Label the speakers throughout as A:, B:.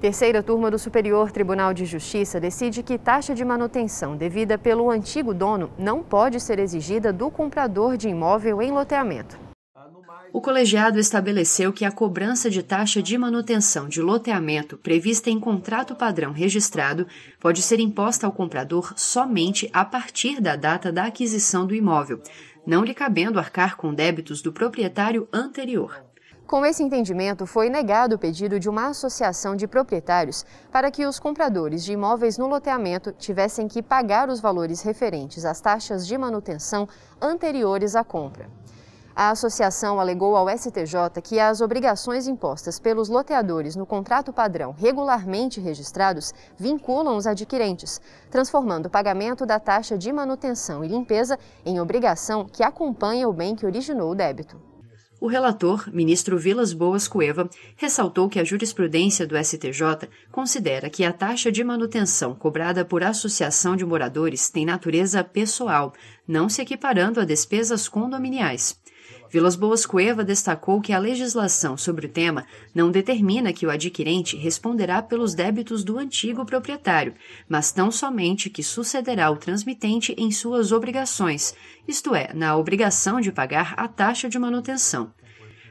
A: Terceira turma do Superior Tribunal de Justiça decide que taxa de manutenção devida pelo antigo dono não pode ser exigida do comprador de imóvel em loteamento. O colegiado estabeleceu que a cobrança de taxa de manutenção de loteamento prevista em contrato padrão registrado pode ser imposta ao comprador somente a partir da data da aquisição do imóvel, não lhe cabendo arcar com débitos do proprietário anterior. Com esse entendimento, foi negado o pedido de uma associação de proprietários para que os compradores de imóveis no loteamento tivessem que pagar os valores referentes às taxas de manutenção anteriores à compra. A associação alegou ao STJ que as obrigações impostas pelos loteadores no contrato padrão regularmente registrados vinculam os adquirentes, transformando o pagamento da taxa de manutenção e limpeza em obrigação que acompanha o bem que originou o débito. O relator, ministro Vilas Boas Cueva, ressaltou que a jurisprudência do STJ considera que a taxa de manutenção cobrada por associação de moradores tem natureza pessoal, não se equiparando a despesas condominiais. Vilas Boas Cueva destacou que a legislação sobre o tema não determina que o adquirente responderá pelos débitos do antigo proprietário, mas tão somente que sucederá o transmitente em suas obrigações, isto é, na obrigação de pagar a taxa de manutenção.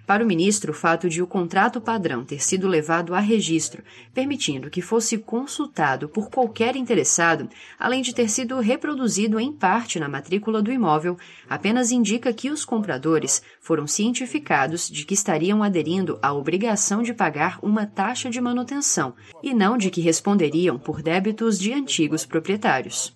A: Para o ministro, o fato de o contrato padrão ter sido levado a registro, permitindo que fosse consultado por qualquer interessado, além de ter sido reproduzido em parte na matrícula do imóvel, apenas indica que os compradores foram cientificados de que estariam aderindo à obrigação de pagar uma taxa de manutenção e não de que responderiam por débitos de antigos proprietários.